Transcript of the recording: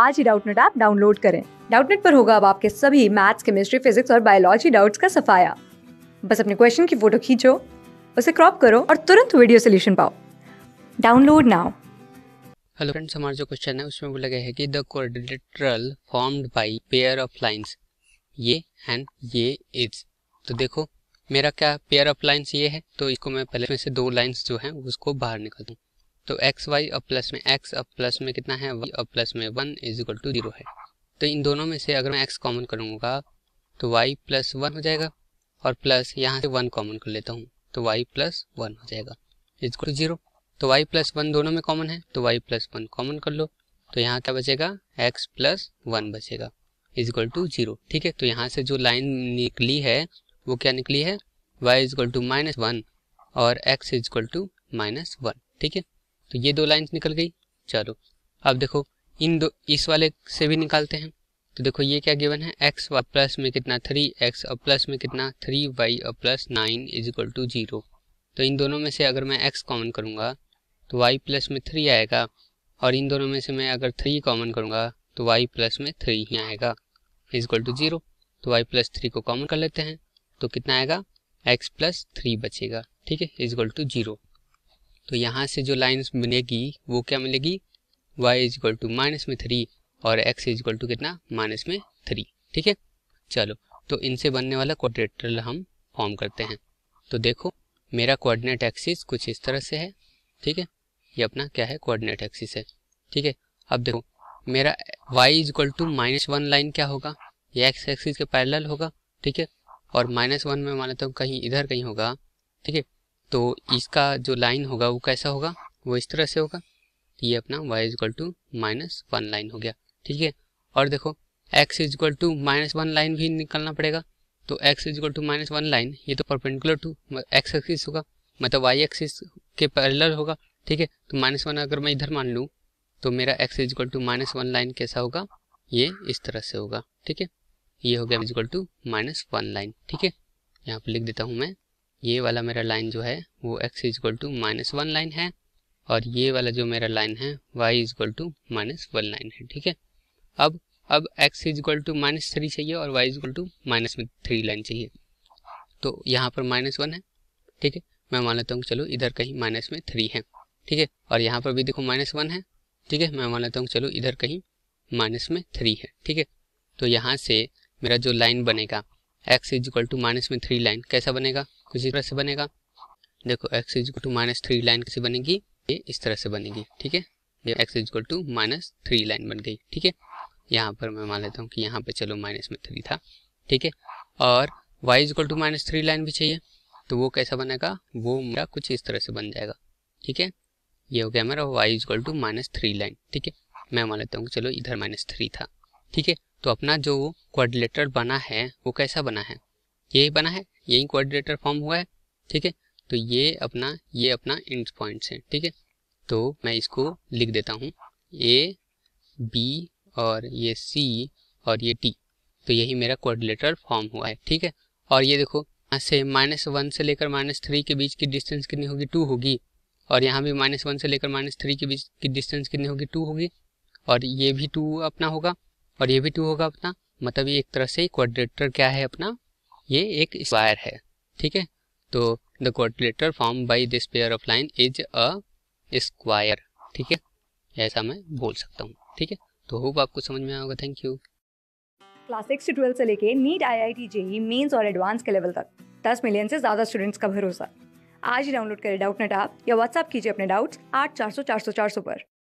आज ही Doubtnut app download करें डाउटनेट पर होगा अब आपके सभी मैथ्स केमिस्ट्री फिजिक्स और बायोलॉजी डाउट्स का सफाया बस अपने क्वेश्चन की फोटो खींचो उसे क्रॉप करो और तुरंत वीडियो सोल्यूशन पाओ डाउनलोड नाउ हेलो फ्रेंड्स हमारा जो क्वेश्चन है उसमें बोला गया है कि the coordinate formed by pair of lines ये एंड ये इज तो देखो मेरा क्या पेयर ऑफ लाइंस ये है तो इसको मैं पहले में से दो लाइंस जो है उसको बाहर निकाल दूँ तो एक्स वाई अब प्लस में एक्स अब प्लस में कितना है वाई अब प्लस में one is equal to zero है तो इन दोनों में से अगर मैं एक्स कॉमन करूँगा तो वाई प्लस वन हो जाएगा और प्लस यहाँ से वन कॉमन कर लेता हूँ तो वाई प्लस वन हो जाएगा इज इक्वल टू जीरो तो वाई प्लस वन दोनों में कॉमन है तो वाई प्लस वन कॉमन कर लो तो यहाँ क्या बचेगा एक्स प्लस वन बचेगा इज इक्वल टू जीरो ठीक है तो यहाँ से जो लाइन निकली है वो क्या निकली है y is equal to minus one और x is equal to minus one ठीक है तो ये दो लाइन्स निकल गई चलो अब देखो इन दो इस वाले से भी निकालते हैं तो देखो ये क्या गिवन है एक्स प्लस में कितना थ्री एक्स और प्लस में कितना थ्री वाई और plus nine is equal to zero तो इन दोनों में से अगर मैं एक्स कॉमन करूँगा तो वाई प्लस में थ्री आएगा और इन दोनों में से मैं अगर थ्री कॉमन करूँगा तो वाई प्लस में थ्री ही आएगा इज इक्वल टू जीरो तो वाई प्लस थ्री को कॉमन कर लेते हैं तो कितना आएगा एक्स प्लस थ्री बचेगा ठीक है इज इक्वल टू जीरो तो यहाँ से जो लाइन्स मिलेगी वो क्या मिलेगी y is equal to minus में थ्री और एक्स इज इक्वल टू कितना माइनस में थ्री ठीक है चलो तो इनसे बनने वाला क्वाड्रेटरल हम फॉर्म करते हैं तो देखो मेरा कोऑर्डिनेट एक्सिस कुछ इस तरह से है ठीक है ये अपना क्या है कोऑर्डिनेट एक्सिस है ठीक है अब देखो मेरा y is equal to minus one line क्या होगा ये एक्स एक्सिस के पैरेलल होगा ठीक है और माइनस वन में मान लेता हूँ कहीं इधर कहीं होगा ठीक है तो इसका जो लाइन होगा वो कैसा होगा वो इस तरह से होगा ये अपना y is equal to minus one line हो गया ठीक है और देखो x is equal to minus one line भी निकलना पड़ेगा तो x is equal to minus one line ये तो परपेंडिकुलर टू एक्स एक्सिस होगा मतलब वाई एक्सिस के पैरेलल होगा ठीक है तो माइनस वन अगर मैं इधर मान लूँ तो मेरा x is equal to minus one line कैसा होगा ये इस तरह से होगा ठीक है ये हो गया is equal to minus one line ठीक है यहाँ पर लिख देता हूँ मैं ये वाला मेरा लाइन जो है वो x is equal to minus one line है और ये वाला जो मेरा लाइन है y is equal to minus one line है ठीक है अब अब x is equal to minus three चाहिए और y is equal to minus three line चाहिए तो यहाँ पर माइनस वन है ठीक है मैं मान लेता हूँ चलो इधर कहीं माइनस में थ्री है ठीक है और यहाँ पर भी देखो माइनस वन है ठीक है मैं मान लेता हूँ चलो इधर कहीं माइनस में थ्री है ठीक है तो यहाँ से मेरा जो लाइन बनेगा x is equal to minus में थ्री लाइन कैसा बनेगा कुछ इस तरह से बनेगा देखो x is to minus three line कैसे बनेगी ये इस तरह से बनेगी ठीक है ये x is to minus three line बन गई ठीक है यहाँ पर मैं मान लेता हूँ कि यहाँ पर चलो माइनस में थ्री था ठीक है और y is to minus three line भी चाहिए तो वो कैसा बनेगा वो मेरा कुछ इस तरह से बन जाएगा ठीक है ये हो गया मेरा y is to minus three line ठीक है मैं मान लेता हूँ कि चलो इधर माइनस थ्री था ठीक है तो अपना जो क्वाड्रिलेटर बना है वो कैसा बना है यही बना है यही क्वाड्रेटर फॉर्म हुआ है ठीक है तो ये अपना ये अपना इंड पॉइंट्स हैं ठीक है तो मैं इसको लिख देता हूँ ए बी और ये सी और ये टी तो यही मेरा कोऑर्डिनेटर फॉर्म हुआ है ठीक है और ये देखो यहाँ से माइनस वन से लेकर माइनस थ्री के बीच की डिस्टेंस कितनी होगी टू होगी और यहाँ भी माइनस वन से लेकर माइनस थ्री के बीच की डिस्टेंस कितनी होगी टू होगी और ये भी टू अपना होगा और ये भी टू होगा अपना मतलब एक तरह से क्वाड्रेटर क्या है अपना ये एक स्क्वायर है ठीक है तो the quadrilateral form by this pair of line is a square ठीक है ऐसा मैं बोल सकता हूँ ठीक है तो होप आपको समझ में आया थैंक यू क्लास सिक्स से ट्वेल्थ से लेके NEET I I T JEE Mains और एडवांस के लेवल तक दस मिलियन से ज़्यादा स्टूडेंट्स का भरोसा आज ही डाउनलोड करें डाउट नेट आप या व्हाट्सअप कीजिए अपने डाउट्स आठ चार सौ चार सौ चार सौ पर